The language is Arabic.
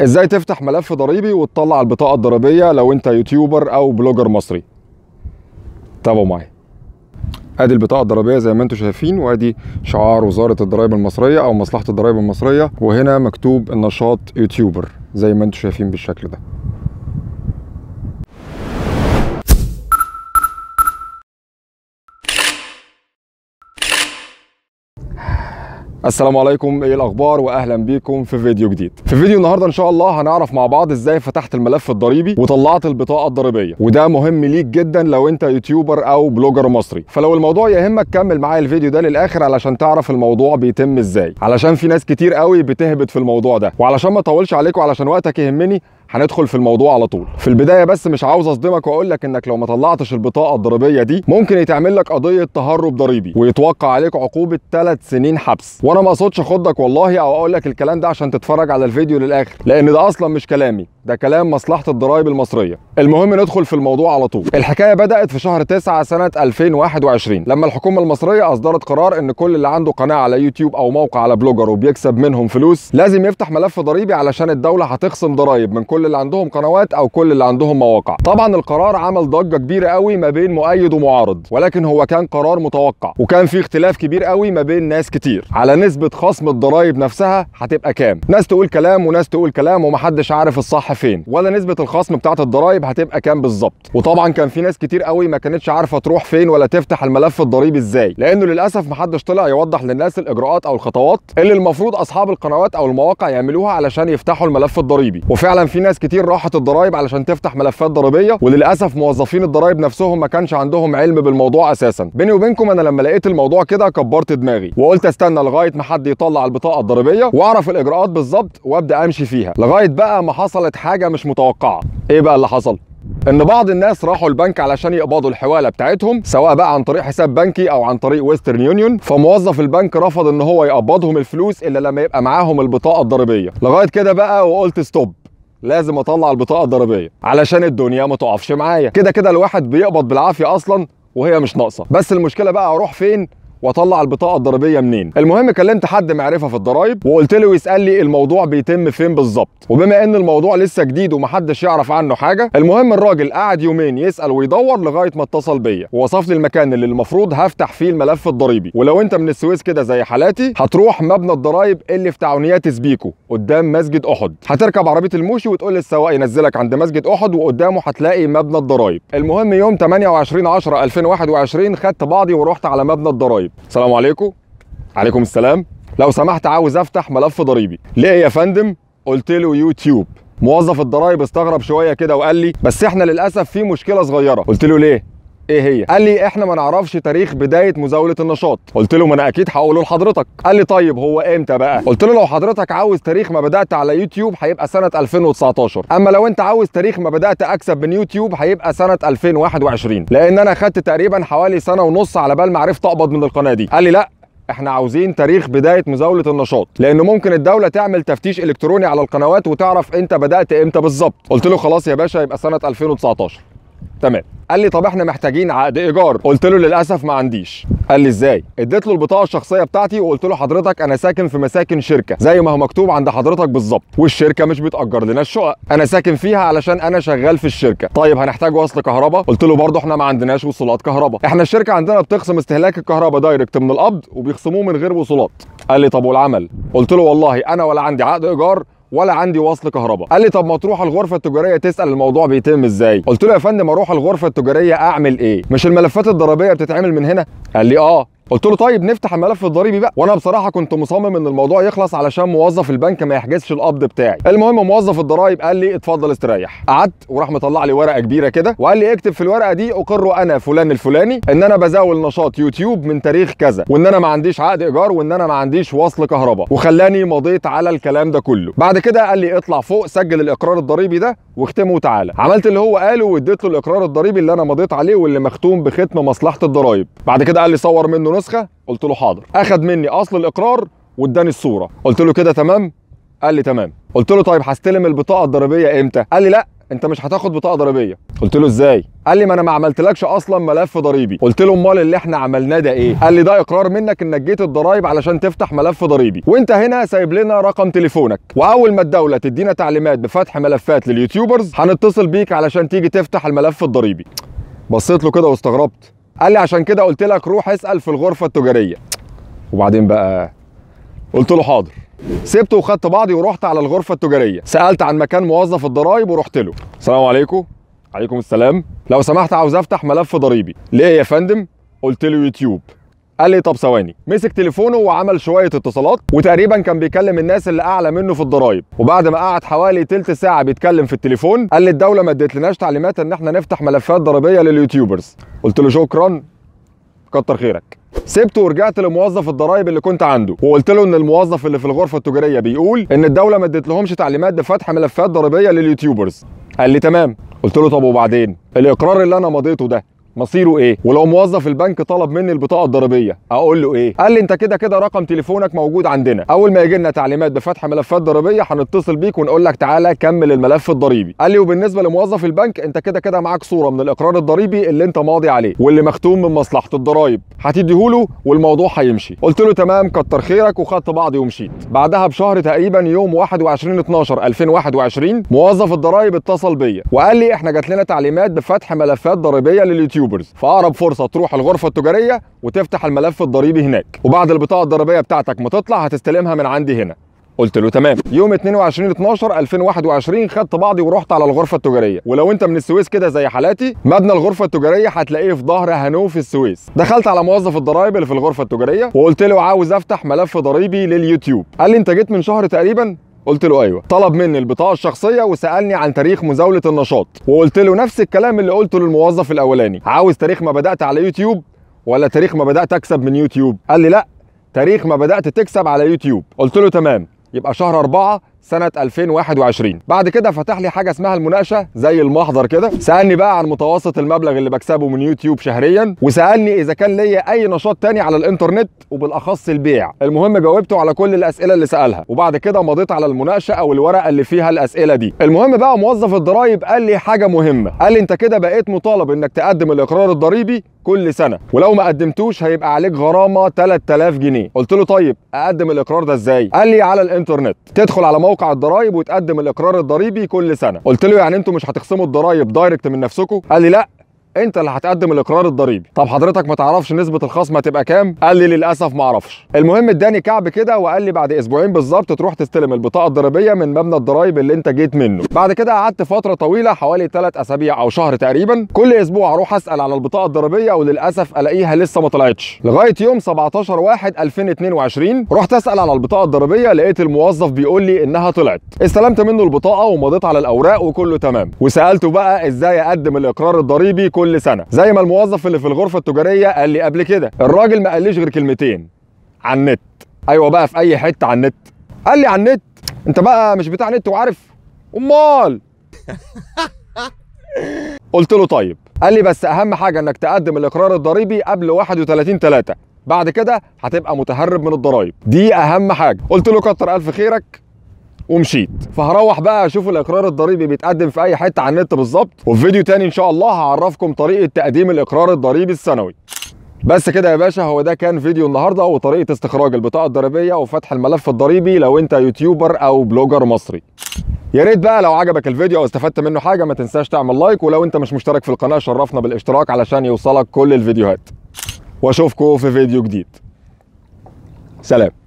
ازاي تفتح ملف ضريبي وتطلع البطاقه الضريبيه لو انت يوتيوبر او بلوجر مصري تابعوا معايا ادي البطاقه الضريبيه زي ما انتم شايفين وادي شعار وزاره الضرائب المصريه او مصلحه الضرائب المصريه وهنا مكتوب النشاط يوتيوبر زي ما انتم شايفين بالشكل ده السلام عليكم ايه الاخبار واهلا بيكم في فيديو جديد في فيديو النهارده ان شاء الله هنعرف مع بعض ازاي فتحت الملف الضريبي وطلعت البطاقه الضريبيه وده مهم ليك جدا لو انت يوتيوبر او بلوجر مصري فلو الموضوع يهمك كمل معايا الفيديو ده للاخر علشان تعرف الموضوع بيتم ازاي علشان في ناس كتير قوي بتهبط في الموضوع ده وعلشان ما اطولش عليكم علشان وقتك يهمني هندخل في الموضوع على طول في البدايه بس مش عاوز اصدمك واقول لك انك لو ما طلعتش البطاقه الضريبيه دي ممكن يتعمل لك قضيه تهرب ضريبي ويتوقع عليك عقوبه 3 سنين حبس وانا ما اقصدش اخضك والله او اقول لك الكلام ده عشان تتفرج على الفيديو للاخر لان ده اصلا مش كلامي ده كلام مصلحه الضرائب المصريه المهم ندخل في الموضوع على طول الحكايه بدات في شهر 9 سنه 2021 لما الحكومه المصريه اصدرت قرار ان كل اللي عنده قناه على يوتيوب او موقع على بلوجر وبيكسب منهم فلوس لازم يفتح ملف ضريبي علشان الدوله هتخصم ضرايب من كل اللي عندهم قنوات او كل اللي عندهم مواقع طبعا القرار عمل ضجه كبيره قوي ما بين مؤيد ومعارض ولكن هو كان قرار متوقع وكان في اختلاف كبير قوي ما بين ناس كتير على نسبه خصم الضرايب نفسها هتبقى كام ناس تقول كلام وناس تقول كلام ومحدش عارف الصح فين ولا نسبه الخصم بتاعه الضرايب هتبقى كام بالظبط وطبعا كان في ناس كتير قوي ما كانتش عارفه تروح فين ولا تفتح الملف الضريبي ازاي لانه للاسف محدش طلع يوضح للناس الاجراءات او الخطوات اللي المفروض اصحاب القنوات او المواقع يعملوها علشان يفتحوا الملف الضريبي وفعلا في ناس كتير راحت الضرايب علشان تفتح ملفات ضريبيه وللاسف موظفين الضرايب نفسهم ما كانش عندهم علم بالموضوع اساسا بيني وبينكم انا لما لقيت الموضوع كده كبرت دماغي وقلت استنى لغايه ما حد يطلع البطاقه الضريبيه واعرف الاجراءات بالظبط وابدا امشي فيها لغايه بقى ما حصلت حاجه مش متوقعه ايه بقى اللي حصل ان بعض الناس راحوا البنك علشان يقبضوا الحواله بتاعتهم سواء بقى عن طريق حساب بنكي او عن طريق ويسترن يونيون فموظف البنك رفض ان هو يقبضهم الفلوس الا لما يبقى معاهم البطاقه الضريبيه لغايه كده بقى وقلت ستوب لازم اطلع البطاقه الضريبيه علشان الدنيا ما تقفش معايا كده كده الواحد بيقبض بالعافيه اصلا وهي مش ناقصه بس المشكله بقى اروح فين واطلع البطاقه الضريبيه منين المهم كلمت حد معرفه في الضرايب وقلت له يسال لي الموضوع بيتم فين بالظبط وبما ان الموضوع لسه جديد ومحدش يعرف عنه حاجه المهم الراجل قعد يومين يسال ويدور لغايه ما اتصل بيا ووصف لي المكان اللي المفروض هفتح فيه الملف الضريبي ولو انت من السويس كده زي حالاتي هتروح مبنى الضرايب اللي في تعاونيات سبيكو قدام مسجد احد هتركب عربيه الموشي وتقول للسواق ينزلك عند مسجد احد وقدامه هتلاقي مبنى الضرايب المهم يوم 28 10 2021 خدت بعضي ورحت على مبنى الضرايب طيب السلام عليكم عليكم السلام لو سمحت عاوز افتح ملف ضريبي ليه يا فندم قلت له يوتيوب موظف الضرايب استغرب شويه كده وقال لي بس احنا للاسف في مشكله صغيره قلت له ليه ايه هي قال لي احنا ما نعرفش تاريخ بدايه مزاوله النشاط قلت له ما انا اكيد هقوله لحضرتك قال لي طيب هو امتى بقى قلت له لو حضرتك عاوز تاريخ ما بدات على يوتيوب هيبقى سنه 2019 اما لو انت عاوز تاريخ ما بدات اكسب من يوتيوب هيبقى سنه 2021 لان انا خدت تقريبا حوالي سنه ونص على بال ما عرفت اقبض من القناه دي قال لي لا احنا عاوزين تاريخ بدايه مزاوله النشاط لان ممكن الدوله تعمل تفتيش الكتروني على القنوات وتعرف انت بدات امتى بالظبط قلت له خلاص يا باشا يبقى سنه 2019 تمام قال لي طب احنا محتاجين عقد ايجار قلت له للاسف ما عنديش قال لي ازاي اديت له البطاقه الشخصيه بتاعتي وقلت له حضرتك انا ساكن في مساكن شركه زي ما هو مكتوب عند حضرتك بالظبط والشركه مش بتاجر لنا الشقق انا ساكن فيها علشان انا شغال في الشركه طيب هنحتاج وصل كهرباء قلت له برضه احنا ما عندناش وصولات كهرباء احنا الشركه عندنا بتخصم استهلاك الكهرباء دايركت من القبض وبيخصموه من غير وصولات قال لي طب والعمل قلت له والله انا ولا عندي عقد ايجار ولا عندي وصل كهرباء قال لي طب ما تروح الغرفه التجاريه تسال الموضوع بيتم ازاي قلت له يا فندم اروح الغرفه التجاريه اعمل ايه مش الملفات الضريبيه بتتعمل من هنا قال لي اه قلت له طيب نفتح الملف الضريبي بقى وانا بصراحه كنت مصمم ان الموضوع يخلص علشان موظف البنك ما يحجزش القبض بتاعي المهم موظف الضرايب قال لي اتفضل استريح قعدت وراح مطلع لي ورقه كبيره كده وقال لي اكتب في الورقه دي اقر انا فلان الفلاني ان انا بزاول نشاط يوتيوب من تاريخ كذا وان انا ما عنديش عقد ايجار وان انا ما عنديش وصل كهرباء وخلاني مضيت على الكلام ده كله بعد كده قال لي اطلع فوق سجل الاقرار الضريبي ده واختمه وتعالى عملت اللي هو قاله واديت له الاقرار الضريبي اللي انا مضيت عليه واللي مختوم بختم مصلحه الضرايب بعد كده قال لي صور منه نسخه قلت له حاضر اخد مني اصل الاقرار واداني الصوره قلت له كده تمام قال لي تمام قلت له طيب هستلم البطاقه الضريبيه امتى قال لي لا انت مش هتاخد بطاقه ضريبيه قلت له ازاي قال لي ما انا ما عملتلكش اصلا ملف ضريبي قلت له امال اللي احنا عملناه ده ايه قال لي ده اقرار منك انك جيت الضرايب علشان تفتح ملف ضريبي وانت هنا سايب لنا رقم تليفونك واول ما الدوله تدينا تعليمات بفتح ملفات لليوتيوبرز هنتصل بيك علشان تيجي تفتح الملف الضريبي بصيت له كده واستغربت قال لي عشان كده قلت لك روح اسال في الغرفه التجاريه وبعدين بقى قلت له حاضر سبته وخدت بعضي ورحت على الغرفه التجاريه سالت عن مكان موظف الضرايب ورحت له السلام عليكم عليكم السلام لو سمحت عاوز افتح ملف ضريبي ليه يا فندم قلت له يوتيوب قال لي طب ثواني مسك تليفونه وعمل شويه اتصالات وتقريبا كان بيكلم الناس اللي اعلى منه في الضرايب وبعد ما قعد حوالي تلت ساعه بيتكلم في التليفون قال لي الدوله ما ادتلناش تعليمات ان احنا نفتح ملفات ضريبيه لليوتيوبرز قلت له شكرا كتر خيرك سبته ورجعت لموظف الضرايب اللي كنت عنده وقلت له ان الموظف اللي في الغرفه التجاريه بيقول ان الدوله ما ادتلهمش تعليمات بفتح ملفات ضريبيه لليوتيوبرز قال لي تمام قلت له طب وبعدين الاقرار اللي انا مضيته ده مصيره ايه ولو موظف البنك طلب مني البطاقه الضريبيه اقول له ايه قال لي انت كده كده رقم تليفونك موجود عندنا اول ما يجي لنا تعليمات بفتح ملفات ضريبيه هنتصل بيك ونقول لك تعالى كمل الملف الضريبي قال لي وبالنسبه لموظف البنك انت كده كده معاك صوره من الاقرار الضريبي اللي انت ماضي عليه واللي مختوم من مصلحه الضرايب هتديهوله والموضوع هيمشي قلت له تمام كتر خيرك وخدت بعضي ومشيت بعدها بشهر تقريبا يوم 21 12 2021 موظف الضرايب اتصل بيا وقال لي احنا جات لنا تعليمات بفتح ملفات ضريبيه لليوتيوب يوتيوبرز فاقرب فرصه تروح الغرفه التجاريه وتفتح الملف الضريبي هناك وبعد البطاقه الضريبيه بتاعتك ما تطلع هتستلمها من عندي هنا قلت له تمام يوم 22 12 2021 خدت بعضي ورحت على الغرفه التجاريه ولو انت من السويس كده زي حالاتي مبنى الغرفه التجاريه هتلاقيه في ظهر هانوف السويس دخلت على موظف الضرايب اللي في الغرفه التجاريه وقلت له عاوز افتح ملف ضريبي لليوتيوب قال لي انت جيت من شهر تقريبا قلت له ايوه طلب مني البطاقه الشخصيه وسالني عن تاريخ مزاوله النشاط وقلت له نفس الكلام اللي قلته للموظف الاولاني عاوز تاريخ ما بدات على يوتيوب ولا تاريخ ما بدات اكسب من يوتيوب قال لي لا تاريخ ما بدات تكسب على يوتيوب قلت له تمام يبقى شهر 4 سنه 2021 بعد كده فتح لي حاجه اسمها المناقشه زي المحضر كده سالني بقى عن متوسط المبلغ اللي بكسبه من يوتيوب شهريا وسالني اذا كان ليا اي نشاط تاني على الانترنت وبالاخص البيع المهم جاوبته على كل الاسئله اللي سالها وبعد كده مضيت على المناقشه او الورقه اللي فيها الاسئله دي المهم بقى موظف الضرايب قال لي حاجه مهمه قال لي انت كده بقيت مطالب انك تقدم الاقرار الضريبي كل سنه ولو ما قدمتوش هيبقى عليك غرامه 3000 جنيه قلت له طيب اقدم الاقرار ده ازاي قال لي على الانترنت تدخل على موقع الضرايب وتقدم الاقرار الضريبي كل سنه قلت له يعني انتوا مش هتخصموا الضرايب دايركت من نفسكم قال لي لا انت اللي هتقدم الاقرار الضريبي طب حضرتك ما تعرفش نسبه الخصم هتبقى كام قال لي للاسف ما اعرفش المهم اداني كعب كده وقال لي بعد اسبوعين بالظبط تروح تستلم البطاقه الضريبيه من مبنى الضرايب اللي انت جيت منه بعد كده قعدت فتره طويله حوالي 3 اسابيع او شهر تقريبا كل اسبوع اروح اسال على البطاقه الضريبيه وللاسف الاقيها لسه ما طلعتش لغايه يوم 17 1 2022 رحت اسال على البطاقه الضريبيه لقيت الموظف بيقول لي انها طلعت استلمت منه البطاقه ومضيت على الاوراق وكله تمام وسالته بقى ازاي اقدم الاقرار الضريبي كل كل سنه زي ما الموظف اللي في الغرفه التجاريه قال لي قبل كده الراجل ما قاليش غير كلمتين عن النت ايوه بقى في اي حته عن النت قال لي عن النت انت بقى مش بتاع نت وعارف امال قلت له طيب قال لي بس اهم حاجه انك تقدم الاقرار الضريبي قبل 31 3 بعد كده هتبقى متهرب من الضرايب دي اهم حاجه قلت له كتر الف خيرك ومشيت فهروح بقى اشوف الاقرار الضريبي بيتقدم في اي حته على النت بالظبط وفي فيديو تاني ان شاء الله هعرفكم طريقه تقديم الاقرار الضريبي السنوي بس كده يا باشا هو ده كان فيديو النهارده وطريقه استخراج البطاقه الضريبيه وفتح الملف الضريبي لو انت يوتيوبر او بلوجر مصري يا ريت بقى لو عجبك الفيديو او استفدت منه حاجه ما تنساش تعمل لايك ولو انت مش مشترك في القناه شرفنا بالاشتراك علشان يوصلك كل الفيديوهات واشوفكم في فيديو جديد سلام